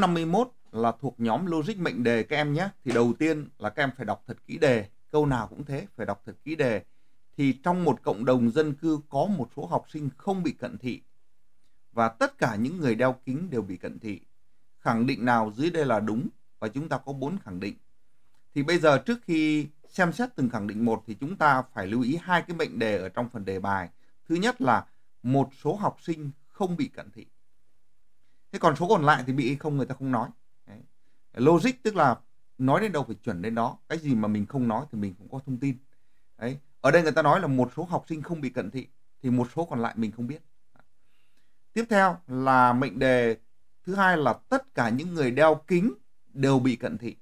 51 là thuộc nhóm logic mệnh đề các em nhé. Thì đầu tiên là các em phải đọc thật kỹ đề. Câu nào cũng thế, phải đọc thật kỹ đề. Thì trong một cộng đồng dân cư có một số học sinh không bị cận thị. Và tất cả những người đeo kính đều bị cận thị. Khẳng định nào dưới đây là đúng và chúng ta có bốn khẳng định. Thì bây giờ trước khi xem xét từng khẳng định một thì chúng ta phải lưu ý hai cái mệnh đề ở trong phần đề bài. Thứ nhất là một số học sinh không bị cận thị thế còn số còn lại thì bị không người ta không nói Đấy. logic tức là nói đến đâu phải chuẩn đến đó cái gì mà mình không nói thì mình cũng có thông tin Đấy. ở đây người ta nói là một số học sinh không bị cận thị thì một số còn lại mình không biết tiếp theo là mệnh đề thứ hai là tất cả những người đeo kính đều bị cận thị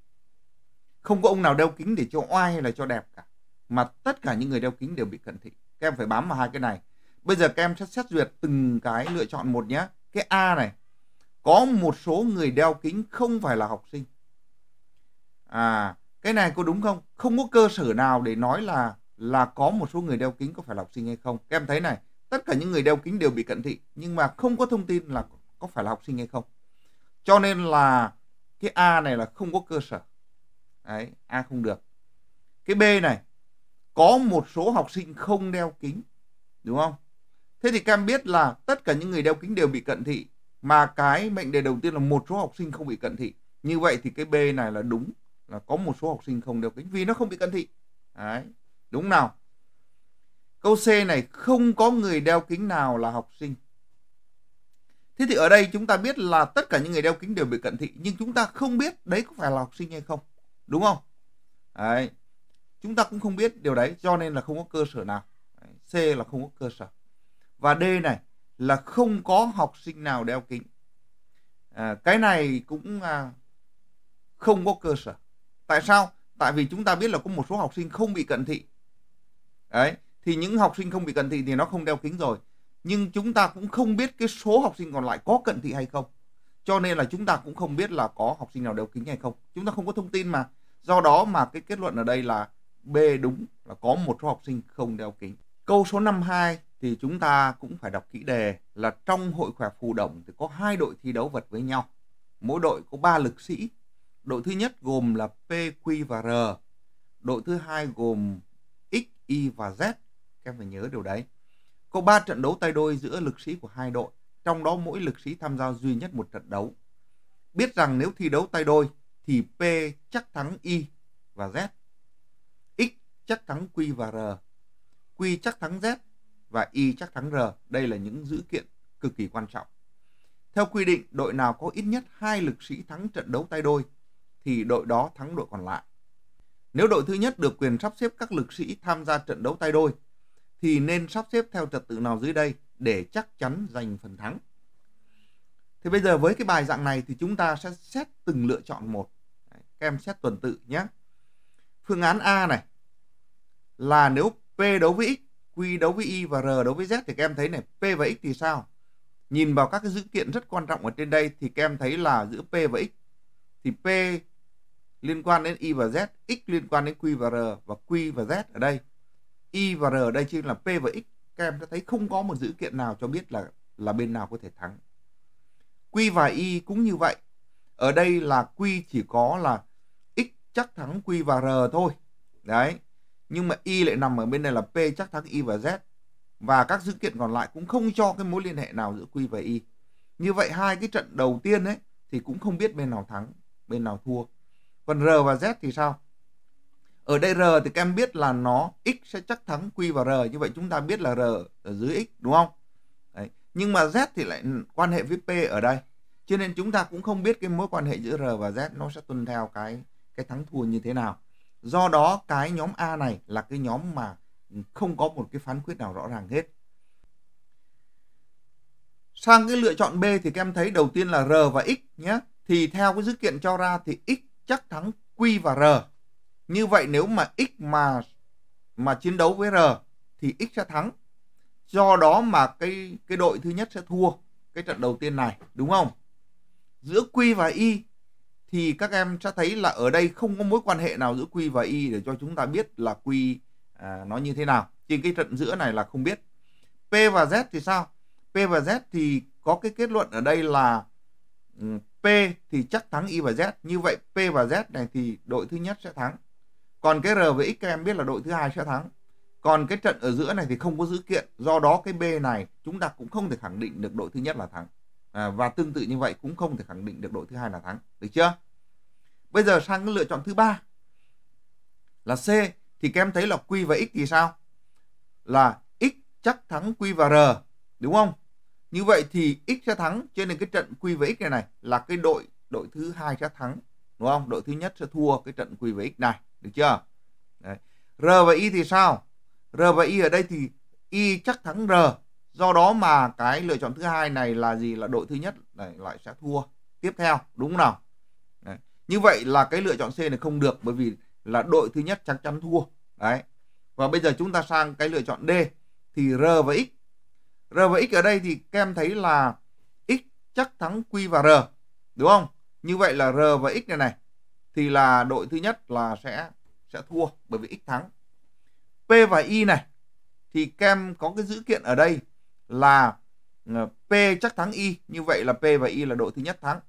không có ông nào đeo kính để cho oai hay là cho đẹp cả mà tất cả những người đeo kính đều bị cận thị các em phải bám vào hai cái này bây giờ các em sẽ xét duyệt từng cái lựa chọn một nhé cái a này có một số người đeo kính không phải là học sinh. À, cái này có đúng không? Không có cơ sở nào để nói là là có một số người đeo kính có phải là học sinh hay không. Các em thấy này, tất cả những người đeo kính đều bị cận thị nhưng mà không có thông tin là có phải là học sinh hay không. Cho nên là cái A này là không có cơ sở. Đấy, A không được. Cái B này có một số học sinh không đeo kính, đúng không? Thế thì các em biết là tất cả những người đeo kính đều bị cận thị mà cái mệnh đề đầu tiên là một số học sinh không bị cận thị như vậy thì cái b này là đúng là có một số học sinh không đeo kính vì nó không bị cận thị đấy đúng nào câu c này không có người đeo kính nào là học sinh thế thì ở đây chúng ta biết là tất cả những người đeo kính đều bị cận thị nhưng chúng ta không biết đấy có phải là học sinh hay không đúng không đấy chúng ta cũng không biết điều đấy cho nên là không có cơ sở nào c là không có cơ sở và d này là không có học sinh nào đeo kính. À, cái này cũng à, không có cơ sở. Tại sao? Tại vì chúng ta biết là có một số học sinh không bị cận thị. Đấy, thì những học sinh không bị cận thị thì nó không đeo kính rồi. Nhưng chúng ta cũng không biết cái số học sinh còn lại có cận thị hay không. Cho nên là chúng ta cũng không biết là có học sinh nào đeo kính hay không. Chúng ta không có thông tin mà. Do đó mà cái kết luận ở đây là B đúng là có một số học sinh không đeo kính. Câu số 52 thì chúng ta cũng phải đọc kỹ đề là trong hội khỏe phù đồng thì có hai đội thi đấu vật với nhau. Mỗi đội có 3 lực sĩ. Đội thứ nhất gồm là P, Q và R. Đội thứ hai gồm X, Y và Z. Các em phải nhớ điều đấy. Có 3 trận đấu tay đôi giữa lực sĩ của hai đội. Trong đó mỗi lực sĩ tham gia duy nhất một trận đấu. Biết rằng nếu thi đấu tay đôi thì P chắc thắng Y và Z. X chắc thắng Q và R Q chắc thắng Z và Y chắc thắng R. Đây là những dữ kiện cực kỳ quan trọng. Theo quy định, đội nào có ít nhất hai lực sĩ thắng trận đấu tay đôi thì đội đó thắng đội còn lại. Nếu đội thứ nhất được quyền sắp xếp các lực sĩ tham gia trận đấu tay đôi thì nên sắp xếp theo trật tự nào dưới đây để chắc chắn giành phần thắng. Thì bây giờ với cái bài dạng này thì chúng ta sẽ xét từng lựa chọn một. Các em xét tuần tự nhé. Phương án A này là nếu P đấu với X, Q đấu với Y và R đấu với Z thì các em thấy này, P và X thì sao? Nhìn vào các cái dữ kiện rất quan trọng ở trên đây thì các em thấy là giữa P và X thì P liên quan đến Y và Z, X liên quan đến Q và R và Q và Z ở đây. Y và R ở đây chính là P và X. Các em đã thấy không có một dữ kiện nào cho biết là là bên nào có thể thắng. Q và Y cũng như vậy. Ở đây là Q chỉ có là X chắc thắng Q và R thôi. Đấy nhưng mà Y lại nằm ở bên này là P chắc thắng Y và Z và các dữ kiện còn lại cũng không cho cái mối liên hệ nào giữa Q và Y. Như vậy hai cái trận đầu tiên ấy thì cũng không biết bên nào thắng, bên nào thua. Còn R và Z thì sao? Ở đây R thì các em biết là nó X sẽ chắc thắng Q và R như vậy chúng ta biết là R ở dưới X đúng không? Đấy. Nhưng mà Z thì lại quan hệ với P ở đây. Cho nên chúng ta cũng không biết cái mối quan hệ giữa R và Z nó sẽ tuân theo cái cái thắng thua như thế nào. Do đó cái nhóm A này là cái nhóm mà không có một cái phán quyết nào rõ ràng hết. Sang cái lựa chọn B thì các em thấy đầu tiên là R và X nhé. Thì theo cái dữ kiện cho ra thì X chắc thắng Q và R. Như vậy nếu mà X mà mà chiến đấu với R thì X sẽ thắng. Do đó mà cái cái đội thứ nhất sẽ thua cái trận đầu tiên này, đúng không? Giữa Q và Y thì các em sẽ thấy là ở đây không có mối quan hệ nào giữa Q và Y để cho chúng ta biết là Q à, nó như thế nào. Trên cái trận giữa này là không biết. P và Z thì sao? P và Z thì có cái kết luận ở đây là ừ, P thì chắc thắng Y và Z. Như vậy P và Z này thì đội thứ nhất sẽ thắng. Còn cái R với X các em biết là đội thứ hai sẽ thắng. Còn cái trận ở giữa này thì không có dữ kiện. Do đó cái B này chúng ta cũng không thể khẳng định được đội thứ nhất là thắng à, và tương tự như vậy cũng không thể khẳng định được đội thứ hai là thắng được chưa bây giờ sang cái lựa chọn thứ ba là C thì các em thấy là Q và X thì sao là X chắc thắng Q và R đúng không như vậy thì X sẽ thắng cho nên cái trận Q và X này này là cái đội đội thứ hai sẽ thắng đúng không đội thứ nhất sẽ thua cái trận Q và X này được chưa Đấy. R và Y thì sao R và Y ở đây thì Y chắc thắng R do đó mà cái lựa chọn thứ hai này là gì là đội thứ nhất này lại sẽ thua tiếp theo đúng không nào đấy. như vậy là cái lựa chọn C này không được bởi vì là đội thứ nhất chắc chắn thua đấy và bây giờ chúng ta sang cái lựa chọn D thì R và X R và X ở đây thì các em thấy là X chắc thắng Q và R đúng không như vậy là R và X này này thì là đội thứ nhất là sẽ sẽ thua bởi vì X thắng P và Y này thì kem có cái dữ kiện ở đây là ờ, P chắc thắng Y. Như vậy là P và Y là đội thứ nhất thắng.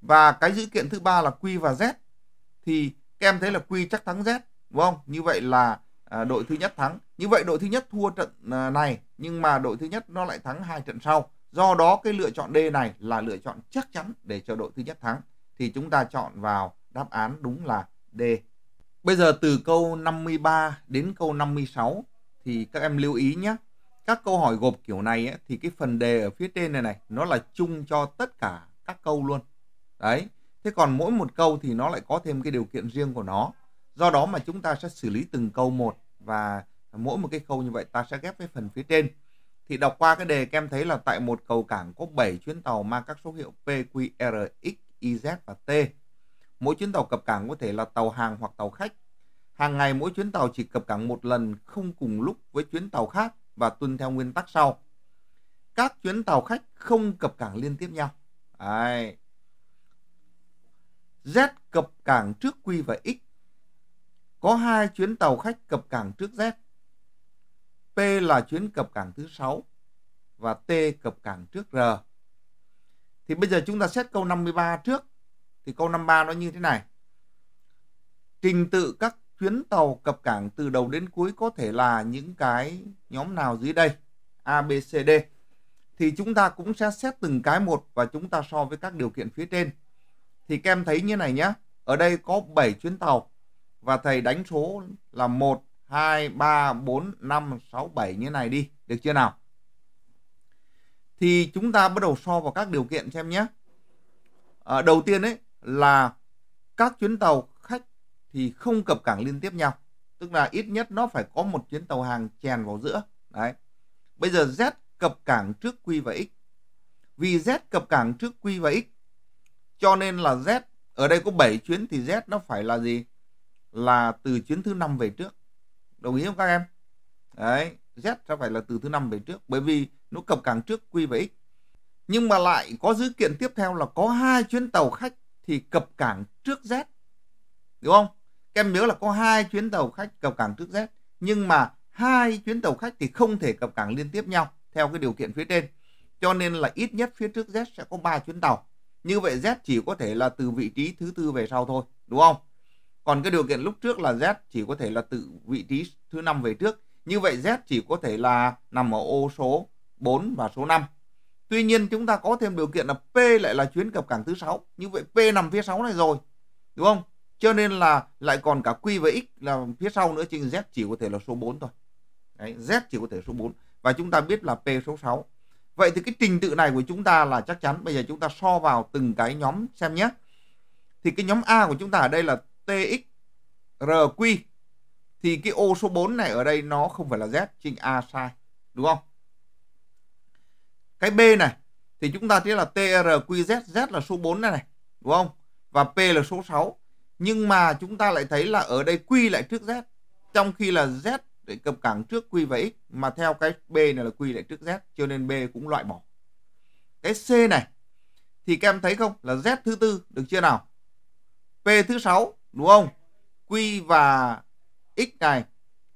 Và cái dữ kiện thứ ba là Q và Z. Thì các em thấy là Q chắc thắng Z. Đúng không? Như vậy là ờ, đội thứ nhất thắng. Như vậy đội thứ nhất thua trận ờ, này. Nhưng mà đội thứ nhất nó lại thắng hai trận sau. Do đó cái lựa chọn D này là lựa chọn chắc chắn để cho đội thứ nhất thắng. Thì chúng ta chọn vào đáp án đúng là D. Bây giờ từ câu 53 đến câu 56 thì các em lưu ý nhé các câu hỏi gộp kiểu này ấy, thì cái phần đề ở phía trên này này nó là chung cho tất cả các câu luôn đấy thế còn mỗi một câu thì nó lại có thêm cái điều kiện riêng của nó do đó mà chúng ta sẽ xử lý từng câu một và mỗi một cái câu như vậy ta sẽ ghép với phần phía trên thì đọc qua cái đề kem thấy là tại một cầu cảng có 7 chuyến tàu mang các số hiệu P, Q, R, X, y z và T. Mỗi chuyến tàu cập cảng có thể là tàu hàng hoặc tàu khách. Hàng ngày mỗi chuyến tàu chỉ cập cảng một lần không cùng lúc với chuyến tàu khác và tuân theo nguyên tắc sau. Các chuyến tàu khách không cập cảng liên tiếp nhau. Đấy. Z cập cảng trước Q và X. Có hai chuyến tàu khách cập cảng trước Z. P là chuyến cập cảng thứ sáu và T cập cảng trước R. Thì bây giờ chúng ta xét câu 53 trước. Thì câu 53 nó như thế này. Trình tự các chuyến tàu cập cảng từ đầu đến cuối có thể là những cái nhóm nào dưới đây A, B, C, D thì chúng ta cũng sẽ xét từng cái một và chúng ta so với các điều kiện phía trên. Thì kem thấy như này nhé. Ở đây có 7 chuyến tàu và thầy đánh số là 1, 2, 3, 4, 5, 6, 7 như này đi. Được chưa nào? Thì chúng ta bắt đầu so vào các điều kiện xem nhé. À, ờ, đầu tiên ấy là các chuyến tàu thì không cập cảng liên tiếp nhau tức là ít nhất nó phải có một chuyến tàu hàng chèn vào giữa đấy bây giờ Z cập cảng trước Q và X vì Z cập cảng trước Q và X cho nên là Z ở đây có 7 chuyến thì Z nó phải là gì là từ chuyến thứ năm về trước đồng ý không các em đấy Z sẽ phải là từ thứ năm về trước bởi vì nó cập cảng trước Q và X nhưng mà lại có dữ kiện tiếp theo là có hai chuyến tàu khách thì cập cảng trước Z đúng không em nhớ là có hai chuyến tàu khách cập cảng trước Z nhưng mà hai chuyến tàu khách thì không thể cập cảng liên tiếp nhau theo cái điều kiện phía trên. Cho nên là ít nhất phía trước Z sẽ có ba chuyến tàu. Như vậy Z chỉ có thể là từ vị trí thứ tư về sau thôi, đúng không? Còn cái điều kiện lúc trước là Z chỉ có thể là từ vị trí thứ năm về trước. Như vậy Z chỉ có thể là nằm ở ô số 4 và số 5. Tuy nhiên chúng ta có thêm điều kiện là P lại là chuyến cập cảng thứ sáu Như vậy P nằm phía sáu này rồi. Đúng không? Cho nên là lại còn cả Q và X là phía sau nữa trên Z chỉ có thể là số 4 thôi. Đấy, Z chỉ có thể số 4 và chúng ta biết là P số 6. Vậy thì cái trình tự này của chúng ta là chắc chắn. Bây giờ chúng ta so vào từng cái nhóm xem nhé. Thì cái nhóm A của chúng ta ở đây là TX RQ. Thì cái ô số 4 này ở đây nó không phải là Z, trình A sai. Đúng không? Cái B này thì chúng ta thấy là TRQZ, Z là số 4 này này. Đúng không? Và P là số 6 nhưng mà chúng ta lại thấy là ở đây quy lại trước Z trong khi là Z để cập cảng trước quy và X mà theo cái B này là quy lại trước Z cho nên B cũng loại bỏ cái C này thì các em thấy không là Z thứ tư được chưa nào P thứ sáu đúng không quy và X này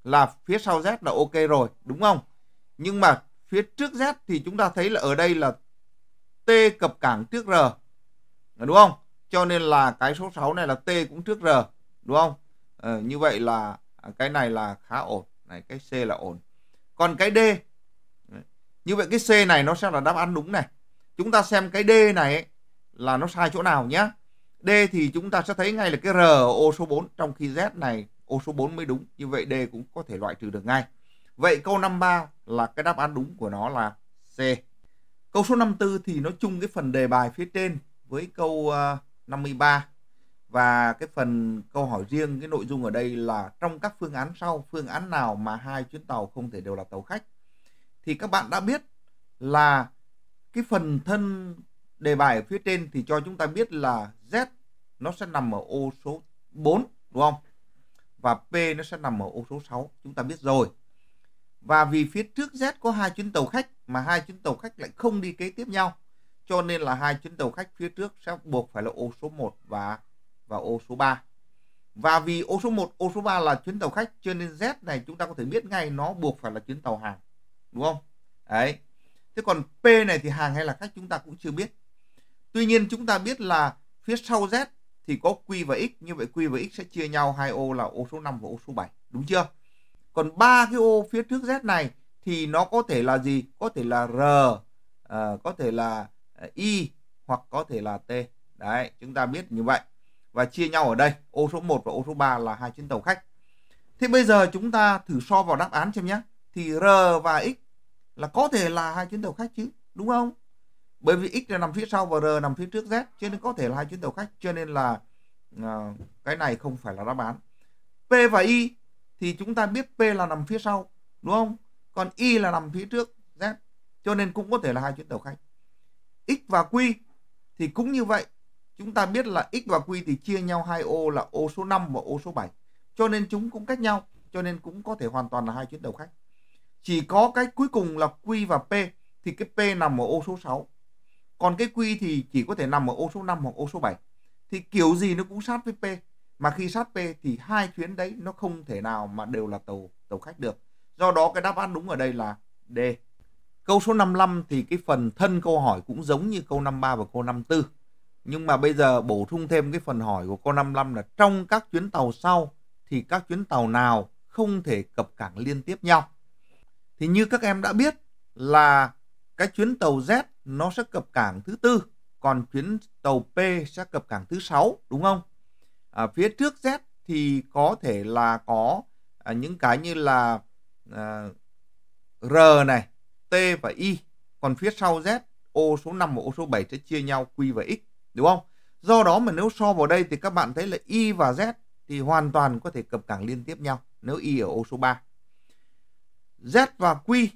là phía sau Z là ok rồi đúng không nhưng mà phía trước Z thì chúng ta thấy là ở đây là T cập cảng trước R đúng không cho nên là cái số 6 này là t cũng trước r đúng không ờ, như vậy là à, cái này là khá ổn này cái c là ổn còn cái d như vậy cái c này nó sẽ là đáp án đúng này chúng ta xem cái d này là nó sai chỗ nào nhé d thì chúng ta sẽ thấy ngay là cái r ô số 4 trong khi z này ô số 4 mới đúng như vậy d cũng có thể loại trừ được ngay vậy câu 53 là cái đáp án đúng của nó là c câu số 54 thì nó chung cái phần đề bài phía trên với câu uh, 53 và cái phần câu hỏi riêng cái nội dung ở đây là trong các phương án sau phương án nào mà hai chuyến tàu không thể đều là tàu khách thì các bạn đã biết là cái phần thân đề bài ở phía trên thì cho chúng ta biết là Z nó sẽ nằm ở ô số 4 đúng không? Và P nó sẽ nằm ở ô số 6 chúng ta biết rồi. Và vì phía trước Z có hai chuyến tàu khách mà hai chuyến tàu khách lại không đi kế tiếp nhau cho nên là hai chuyến tàu khách phía trước sẽ buộc phải là ô số 1 và và ô số 3. Và vì ô số 1, ô số 3 là chuyến tàu khách cho nên Z này chúng ta có thể biết ngay nó buộc phải là chuyến tàu hàng. Đúng không? Đấy. Thế còn P này thì hàng hay là khách chúng ta cũng chưa biết. Tuy nhiên chúng ta biết là phía sau Z thì có Q và X. Như vậy Q và X sẽ chia nhau hai ô là ô số 5 và ô số 7. Đúng chưa? Còn ba cái ô phía trước Z này thì nó có thể là gì? Có thể là R, uh, có thể là y hoặc có thể là t đấy chúng ta biết như vậy và chia nhau ở đây ô số 1 và ô số 3 là hai chuyến tàu khách thế bây giờ chúng ta thử so vào đáp án xem nhé thì r và x là có thể là hai chuyến tàu khách chứ đúng không bởi vì x là nằm phía sau và r nằm phía trước z cho nên có thể là hai chuyến tàu khách cho nên là uh, cái này không phải là đáp án p và y thì chúng ta biết p là nằm phía sau đúng không còn y là nằm phía trước z cho nên cũng có thể là hai chuyến tàu khách x và q thì cũng như vậy chúng ta biết là x và q thì chia nhau hai ô là ô số 5 và ô số 7 cho nên chúng cũng cách nhau cho nên cũng có thể hoàn toàn là hai chuyến tàu khách chỉ có cái cuối cùng là q và p thì cái p nằm ở ô số 6 còn cái q thì chỉ có thể nằm ở ô số 5 hoặc ô số 7 thì kiểu gì nó cũng sát với p mà khi sát p thì hai chuyến đấy nó không thể nào mà đều là tàu tàu khách được do đó cái đáp án đúng ở đây là d Câu số 55 thì cái phần thân câu hỏi cũng giống như câu 53 và câu 54. Nhưng mà bây giờ bổ sung thêm cái phần hỏi của câu 55 là trong các chuyến tàu sau thì các chuyến tàu nào không thể cập cảng liên tiếp nhau. Thì như các em đã biết là cái chuyến tàu Z nó sẽ cập cảng thứ tư, còn chuyến tàu P sẽ cập cảng thứ sáu, đúng không? À, phía trước Z thì có thể là có à, những cái như là à, R này, T và Y. Còn phía sau Z, ô số 5 và ô số 7 sẽ chia nhau Q và X. Đúng không? Do đó mà nếu so vào đây thì các bạn thấy là Y và Z thì hoàn toàn có thể cập cảng liên tiếp nhau nếu Y ở ô số 3. Z và Q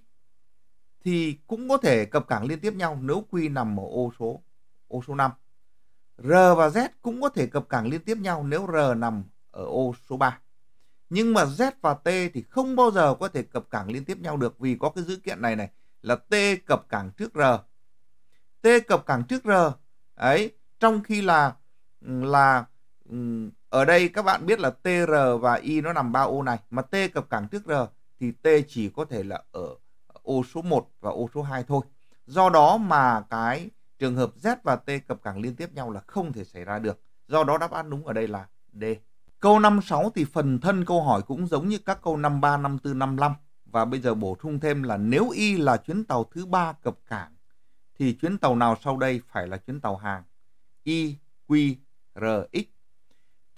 thì cũng có thể cập cảng liên tiếp nhau nếu Q nằm ở ô số ô số 5. R và Z cũng có thể cập cảng liên tiếp nhau nếu R nằm ở ô số 3. Nhưng mà Z và T thì không bao giờ có thể cập cảng liên tiếp nhau được vì có cái dữ kiện này này là T cập cảng trước R. T cập cảng trước R ấy trong khi là là ừ, ở đây các bạn biết là TR và Y nó nằm ba ô này mà T cập cảng trước R thì T chỉ có thể là ở ô số 1 và ô số 2 thôi. Do đó mà cái trường hợp Z và T cập cảng liên tiếp nhau là không thể xảy ra được. Do đó đáp án đúng ở đây là D. Câu 56 thì phần thân câu hỏi cũng giống như các câu 53, 54, 55 và bây giờ bổ sung thêm là nếu y là chuyến tàu thứ ba cập cảng thì chuyến tàu nào sau đây phải là chuyến tàu hàng y q r x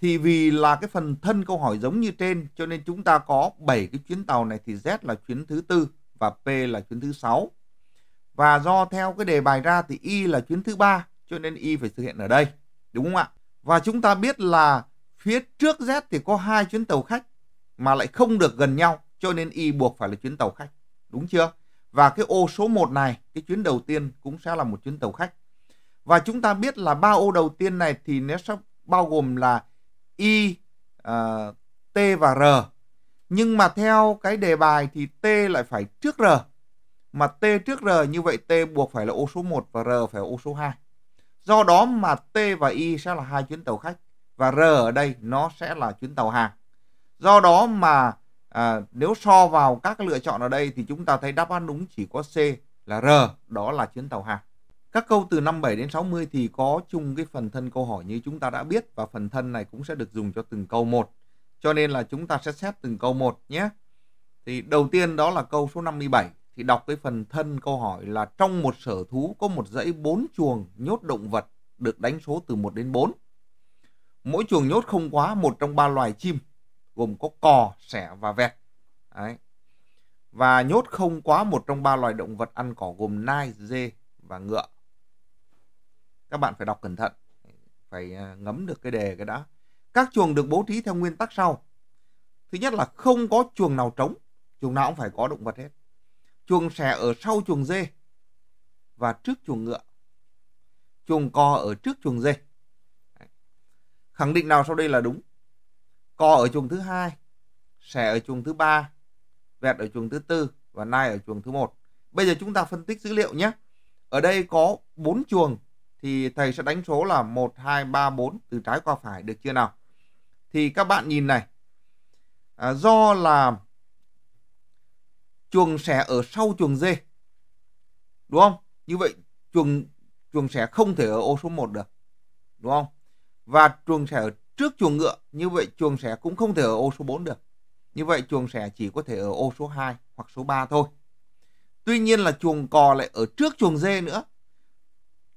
thì vì là cái phần thân câu hỏi giống như trên cho nên chúng ta có 7 cái chuyến tàu này thì z là chuyến thứ tư và p là chuyến thứ sáu và do theo cái đề bài ra thì y là chuyến thứ ba cho nên y phải thực hiện ở đây đúng không ạ và chúng ta biết là phía trước z thì có hai chuyến tàu khách mà lại không được gần nhau cho nên y buộc phải là chuyến tàu khách, đúng chưa? Và cái ô số 1 này, cái chuyến đầu tiên cũng sẽ là một chuyến tàu khách. Và chúng ta biết là ba ô đầu tiên này thì nó sẽ bao gồm là Y, uh, à, T và R. Nhưng mà theo cái đề bài thì T lại phải trước R. Mà T trước R như vậy T buộc phải là ô số 1 và R phải là ô số 2. Do đó mà T và Y sẽ là hai chuyến tàu khách và R ở đây nó sẽ là chuyến tàu hàng. Do đó mà à, nếu so vào các lựa chọn ở đây thì chúng ta thấy đáp án đúng chỉ có C là R, đó là chuyến tàu hàng. Các câu từ 57 đến 60 thì có chung cái phần thân câu hỏi như chúng ta đã biết và phần thân này cũng sẽ được dùng cho từng câu một. Cho nên là chúng ta sẽ xét từng câu một nhé. Thì đầu tiên đó là câu số 57 thì đọc cái phần thân câu hỏi là trong một sở thú có một dãy bốn chuồng nhốt động vật được đánh số từ 1 đến 4. Mỗi chuồng nhốt không quá một trong ba loài chim gồm có cò, sẻ và vẹt. Đấy. Và nhốt không quá một trong ba loài động vật ăn cỏ gồm nai, dê và ngựa. Các bạn phải đọc cẩn thận, phải à, ngấm được cái đề cái đã. Các chuồng được bố trí theo nguyên tắc sau. Thứ nhất là không có chuồng nào trống, chuồng nào cũng phải có động vật hết. Chuồng sẻ ở sau chuồng dê và trước chuồng ngựa. Chuồng cò ở trước chuồng dê. Khẳng định nào sau đây là đúng? cò ở chuồng thứ hai, Sẻ ở chuồng thứ ba, Vẹt ở chuồng thứ tư và Nai ở chuồng thứ một. Bây giờ chúng ta phân tích dữ liệu nhé. Ở đây có 4 chuồng thì thầy sẽ đánh số là 1 2 3 4 từ trái qua phải được chưa nào? Thì các bạn nhìn này. À, do là chuồng sẻ ở sau chuồng dê. Đúng không? Như vậy chuồng chuồng sẻ không thể ở ô số 1 được. Đúng không? Và chuồng sẻ ở trước chuồng ngựa, như vậy chuồng sẻ cũng không thể ở ô số 4 được. Như vậy chuồng sẻ chỉ có thể ở ô số 2 hoặc số 3 thôi. Tuy nhiên là chuồng cò lại ở trước chuồng dê nữa.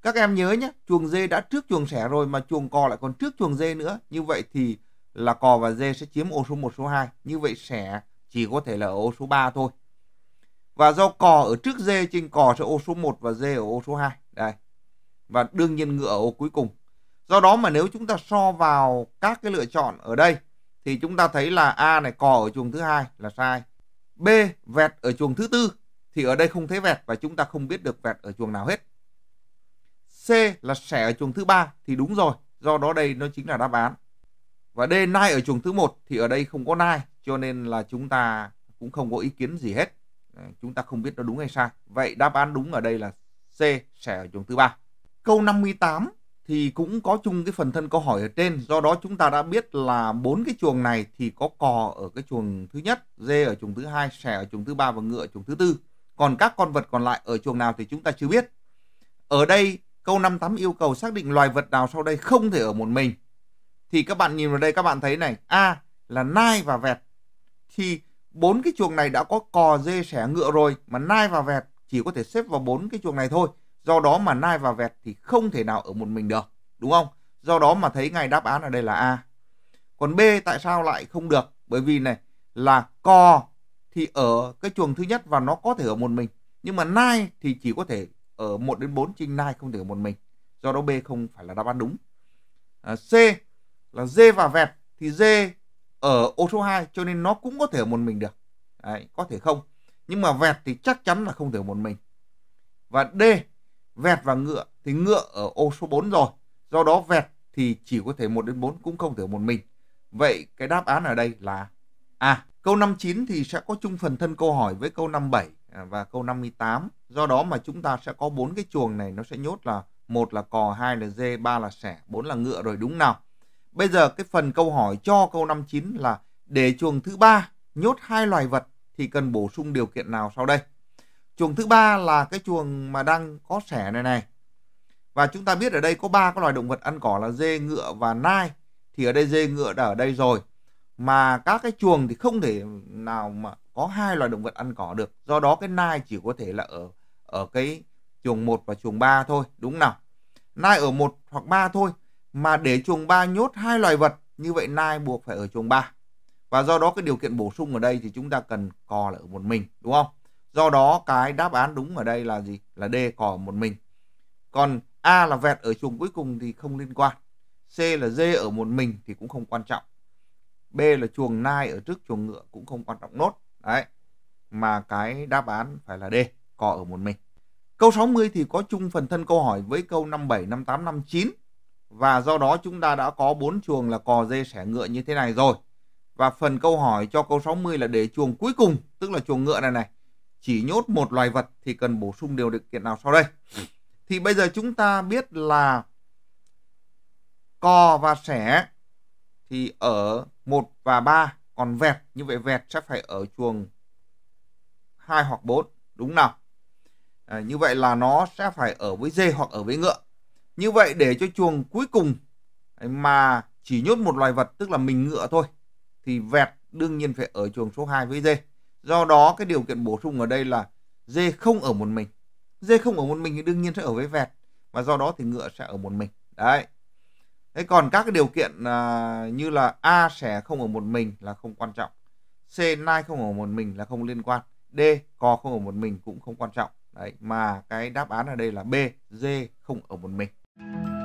Các em nhớ nhé, chuồng dê đã trước chuồng sẻ rồi mà chuồng cò lại còn trước chuồng dê nữa. Như vậy thì là cò và dê sẽ chiếm ô số 1, số 2. Như vậy sẻ chỉ có thể là ở ô số 3 thôi. Và do cò ở trước dê trên cò sẽ ô số 1 và dê ở ô số 2. Đây. Và đương nhiên ngựa ở ô cuối cùng Do đó mà nếu chúng ta so vào các cái lựa chọn ở đây thì chúng ta thấy là A này cò ở chuồng thứ hai là sai. B vẹt ở chuồng thứ tư thì ở đây không thấy vẹt và chúng ta không biết được vẹt ở chuồng nào hết. C là sẻ ở chuồng thứ ba thì đúng rồi, do đó đây nó chính là đáp án. Và D nai ở chuồng thứ một thì ở đây không có nai cho nên là chúng ta cũng không có ý kiến gì hết. Chúng ta không biết nó đúng hay sai. Vậy đáp án đúng ở đây là C sẻ ở chuồng thứ ba. Câu 58 thì cũng có chung cái phần thân câu hỏi ở trên. Do đó chúng ta đã biết là bốn cái chuồng này thì có cò ở cái chuồng thứ nhất, dê ở chuồng thứ hai, sẻ ở chuồng thứ ba và ngựa ở chuồng thứ tư. Còn các con vật còn lại ở chuồng nào thì chúng ta chưa biết. Ở đây câu 58 yêu cầu xác định loài vật nào sau đây không thể ở một mình. Thì các bạn nhìn vào đây các bạn thấy này, A là nai và vẹt. Thì bốn cái chuồng này đã có cò, dê, sẻ, ngựa rồi mà nai và vẹt chỉ có thể xếp vào bốn cái chuồng này thôi. Do đó mà nai và vẹt thì không thể nào ở một mình được, đúng không? Do đó mà thấy ngay đáp án ở đây là A. Còn B tại sao lại không được? Bởi vì này là cò thì ở cái chuồng thứ nhất và nó có thể ở một mình. Nhưng mà nai thì chỉ có thể ở 1 đến 4 trinh nai không thể ở một mình. Do đó B không phải là đáp án đúng. À, C là dê và vẹt thì dê ở ô số 2 cho nên nó cũng có thể ở một mình được. Đấy, có thể không. Nhưng mà vẹt thì chắc chắn là không thể ở một mình. Và D vẹt và ngựa thì ngựa ở ô số 4 rồi. Do đó vẹt thì chỉ có thể 1 đến 4 cũng không thể một mình. Vậy cái đáp án ở đây là A. Câu 59 thì sẽ có chung phần thân câu hỏi với câu 57 à, và câu 58. Do đó mà chúng ta sẽ có bốn cái chuồng này nó sẽ nhốt là một là cò, hai là dê, ba là sẻ, bốn là ngựa rồi đúng nào? Bây giờ cái phần câu hỏi cho câu 59 là để chuồng thứ ba nhốt hai loài vật thì cần bổ sung điều kiện nào sau đây? Chuồng thứ ba là cái chuồng mà đang có sẻ này này. Và chúng ta biết ở đây có ba cái loài động vật ăn cỏ là dê, ngựa và nai. Thì ở đây dê, ngựa đã ở đây rồi. Mà các cái chuồng thì không thể nào mà có hai loài động vật ăn cỏ được. Do đó cái nai chỉ có thể là ở ở cái chuồng 1 và chuồng 3 thôi, đúng nào? Nai ở một hoặc ba thôi, mà để chuồng 3 nhốt hai loài vật như vậy nai buộc phải ở chuồng 3. Và do đó cái điều kiện bổ sung ở đây thì chúng ta cần cò là ở một mình, đúng không? Do đó cái đáp án đúng ở đây là gì? Là D cỏ một mình. Còn A là vẹt ở chuồng cuối cùng thì không liên quan. C là dê ở một mình thì cũng không quan trọng. B là chuồng nai ở trước chuồng ngựa cũng không quan trọng nốt. Đấy. Mà cái đáp án phải là D, cỏ ở một mình. Câu 60 thì có chung phần thân câu hỏi với câu 57, 58, 59. Và do đó chúng ta đã có bốn chuồng là cò dê sẻ ngựa như thế này rồi. Và phần câu hỏi cho câu 60 là để chuồng cuối cùng, tức là chuồng ngựa này này, chỉ nhốt một loài vật thì cần bổ sung điều điều kiện nào sau đây. Ừ. Thì bây giờ chúng ta biết là cò và sẻ thì ở 1 và 3, còn vẹt như vậy vẹt sẽ phải ở chuồng 2 hoặc 4, đúng nào? À, như vậy là nó sẽ phải ở với dê hoặc ở với ngựa. Như vậy để cho chuồng cuối cùng mà chỉ nhốt một loài vật tức là mình ngựa thôi thì vẹt đương nhiên phải ở chuồng số 2 với dê. Do đó cái điều kiện bổ sung ở đây là dê không ở một mình. Dê không ở một mình thì đương nhiên sẽ ở với vẹt và do đó thì ngựa sẽ ở một mình. Đấy. Thế còn các cái điều kiện à, như là A sẽ không ở một mình là không quan trọng. C nai không ở một mình là không liên quan. D cò không ở một mình cũng không quan trọng. Đấy, mà cái đáp án ở đây là B, D không ở một mình.